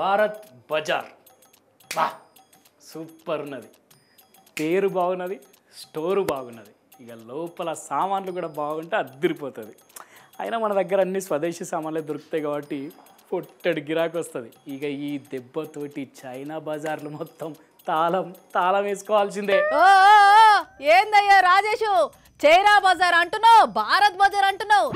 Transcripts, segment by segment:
భారత్ బజార్ బా సూపర్ ఉన్నది పేరు బాగున్నది స్టోరు బాగున్నది ఇక లోపల సామాన్లు కూడా బాగుంటే అద్దరిపోతుంది అయినా మన దగ్గర అన్ని స్వదేశీ సామాన్లే దొరుకుతాయి కాబట్టి పొట్టడి గిరాకు వస్తుంది ఇక ఈ దెబ్బతోటి చైనా బజార్లు మొత్తం తాళం తాళం వేసుకోవాల్సిందే ఏందయ్యా రాజేషు చైరా బజార్ అంటున్నావు భారత్ బజార్ అంటున్నావు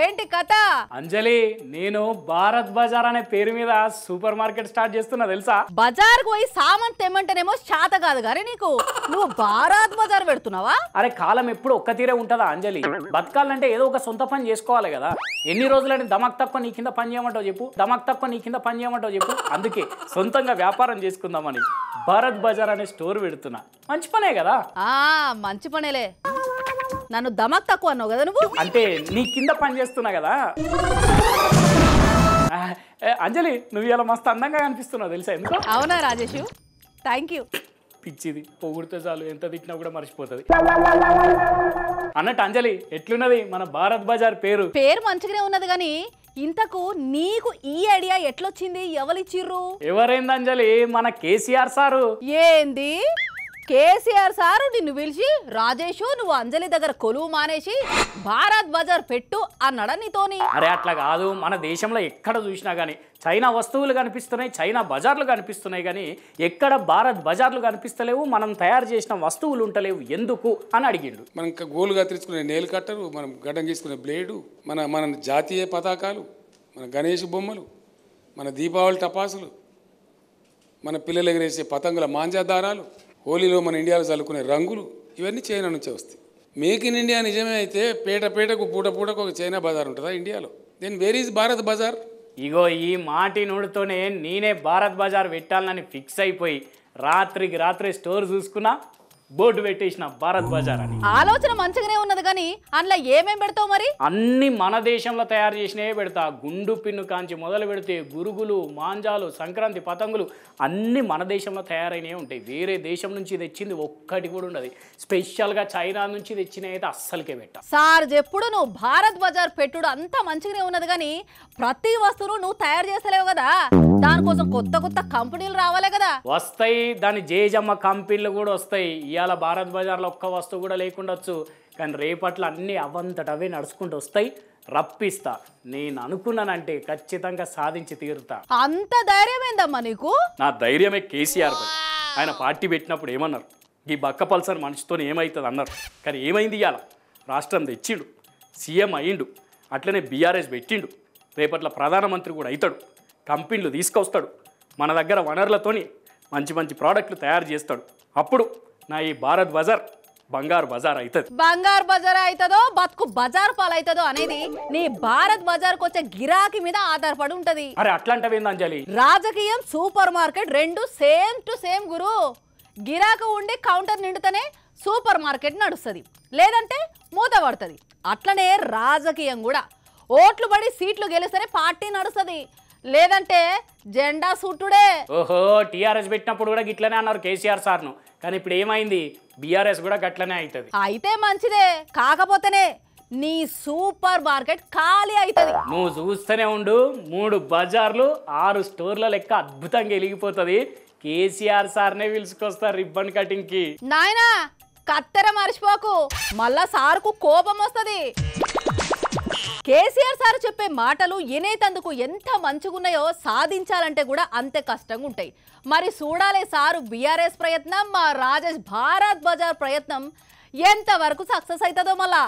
ఏంటి కథ అంజలి నేను భారత్ బజార్ అనే పేరు మీద సూపర్ మార్కెట్ స్టార్ట్ చేస్తున్నా తెలుసా బజార్ పోయి సామాన్ తెమ్మంటేనేమో శాత కాదు కానీ నీకు నువ్వు భారత్ బజార్ పెడుతున్నావా అరే కాలం ఎప్పుడు ఒక్క తీరే ఉంటదా అంజలి బతకాలంటే ఏదో ఒక సొంత పని చేసుకోవాలి కదా ఎన్ని రోజులని దమక్ తక్కువ నీ కింద పని చేయమంటావు చెప్పు దమక్ తక్కువ నీ కింద పని చేయమంటావు చెప్పు అందుకే సొంతంగా వ్యాపారం చేసుకుందామని భారత్ బజార్ అనే స్టోర్ పెడుతున్నా మంచి పనే కదా ఆ మంచి పనేలే నన్ను దమక్ తక్కువ అన్నావు కదా నువ్వు అంటే నీ కింద పని చేస్తున్నా కదా ఏ, అంజలి నువ్వు ఇలా మస్తు అందంగా కనిపిస్తున్నావు తెలుసా ఎందుకు అవునా రాజేష్ థ్యాంక్ యూ పిచ్చిది పొగుడితే చాలు ఎంత తిట్టినా కూడా మర్చిపోతుంది అన్నట్టు అంజలి ఎట్లున్నది మన భారత్ బజార్ పేరు పేరు మంచిగానే ఉన్నది కానీ ఇంతకు నీకు ఈ ఐడియా ఎట్లొచ్చింది ఎవరిచ్చిర్రు ఎవరైంది అంజలి మన కేసీఆర్ సారు ఏంది కేసీఆర్ సారు నిన్ను పిలిచి రాజేషు నువ్వు అంజలి దగ్గర కొలువు మానేసి భారత్ బజార్ పెట్టు అన్నాడా నీతోని అరే అట్లా కాదు మన దేశంలో ఎక్కడ చూసినా కానీ చైనా వస్తువులు కనిపిస్తున్నాయి చైనా బజార్లు కనిపిస్తున్నాయి కానీ ఎక్కడ భారత్ బజార్లు కనిపిస్తలేవు మనం తయారు చేసిన వస్తువులు ఉంటలేవు ఎందుకు అని అడిగిండు మనం గోలుగా తెచ్చుకునే నేల్ కట్టరు మనం గడ్డం తీసుకునే బ్లేడు మన మన జాతీయ పతాకాలు మన గణేష్ బొమ్మలు మన దీపావళి టపాసులు మన పిల్లలు ఎగరేసే పతంగుల మాంజాదారాలు హోలీలో మన ఇండియాలో చల్లుకునే రంగులు ఇవన్నీ చైనా నుంచే వస్తాయి మేక్ ఇన్ ఇండియా నిజమే అయితే పేట పేటకు పూట పూటకు ఒక చైనా బజార్ ఉంటుందా ఇండియాలో దెన్ వేర్ ఈజ్ భారత్ బజార్ ఇగో ఈ మాటి నుడితోనే నేనే భారత్ బజార్ పెట్టాలని ఫిక్స్ అయిపోయి రాత్రికి రాత్రి స్టోర్ చూసుకున్నా బోర్డు పెట్టేసిన భారత్ బజార్ అని ఆలోచన మంచిగానే ఉన్నది కానీ అందులో ఏమేం పెడతావు మరి అన్ని మన దేశంలో తయారు చేసినవే పెడతా గుండు పిన్ను కాంచి మొదలు పెడితే గురుగులు మాంజాలు సంక్రాంతి పతంగులు అన్ని మన దేశంలో తయారైనవి ఉంటాయి వేరే దేశం నుంచి తెచ్చింది ఒక్కటి కూడా ఉండదు స్పెషల్గా చైనా నుంచి తెచ్చినవి అయితే అస్సలకే పెట్టా సార్ ఎప్పుడు నువ్వు భారత్ బజార్ పెట్టుడు అంతా మంచిగానే ఉన్నది కానీ ప్రతి వస్తువును నువ్వు తయారు చేస్తలేవు కదా దానికోసం కొత్త కొత్త కంపెనీలు రావాలి కదా వస్తాయి దాని జేజమ్మ కంపెనీలు కూడా వస్తాయి ఇవాళ భారత్ బజార్లో ఒక్క వస్తువు కూడా లేకుండొచ్చు కానీ రేపట్ల అన్నీ అవంతటవే నడుచుకుంటూ వస్తాయి రప్పిస్తా నేను అనుకున్నానంటే ఖచ్చితంగా సాధించి తీరుతా అంత ధైర్యం ఏందమ్మా నీకు నా ధైర్యమే కేసీఆర్ పై ఆయన పార్టీ పెట్టినప్పుడు ఏమన్నారు ఈ బక్క పల్సర్ మనిషితో ఏమవుతుంది అన్నారు కానీ ఏమైంది ఇవాళ రాష్ట్రం తెచ్చిండు సీఎం అయ్యిండు అట్లనే బీఆర్ఎస్ పెట్టిండు రేపట్ల ప్రధానమంత్రి కూడా అవుతాడు కంపెనీలు తీసుకొస్తాడు మన దగ్గర వనరులతోని మంచి మంచి ప్రోడక్ట్లు తయారు చేస్తాడు అప్పుడు నా ఈ భారత్ బజార్ బంగారు బజార్ అవుతుంది బంగారు బజార్ అవుతుందో బతుకు బజార్ పాలవుతుందో అనేది నీ భారత్ బజార్ కు వచ్చే గిరాకీ మీద ఆధారపడి ఉంటది అరే అట్లాంటివేంది అంజలి రాజకీయం సూపర్ మార్కెట్ రెండు సేమ్ టు సేమ్ గురు గిరాకు ఉండి కౌంటర్ నిండుతనే సూపర్ మార్కెట్ నడుస్తుంది లేదంటే మూత పడుతుంది అట్లనే రాజకీయం కూడా ఓట్లు పడి సీట్లు గెలిస్తేనే పార్టీ నడుస్తుంది లేదంటే జెండా సుట్టుడే ఓహో టీఆర్ఎస్ పెట్టినప్పుడు కూడా గిట్లనే అన్నారు కేసీఆర్ ను కానీ ఇప్పుడు ఏమైంది బిఆర్ఎస్ కూడా గట్లనే అవుతుంది అయితే మంచిదే కాకపోతేనే నీ సూపర్ మార్కెట్ ఖాళీ అవుతుంది నువ్వు చూస్తూనే ఉండు మూడు బజార్లు ఆరు స్టోర్ల లెక్క అద్భుతంగా వెలిగిపోతుంది కేసీఆర్ నే పిలుచుకొస్తారు రిబ్బన్ కటింగ్ కి నాయనా కత్తెర మర్చిపోకు మళ్ళా సార్కు కోపం వస్తుంది కేసీఆర్ సార్ చెప్పే మాటలు వినేతందుకు ఎంత మంచిగున్నాయో సాధించాలంటే కూడా అంతే కష్టంగా ఉంటాయి మరి చూడాలే సారు బీఆర్ఎస్ ప్రయత్నం మా రాజేష్ భారత్ బజార్ ప్రయత్నం ఎంతవరకు సక్సెస్ అవుతుందో మళ్ళా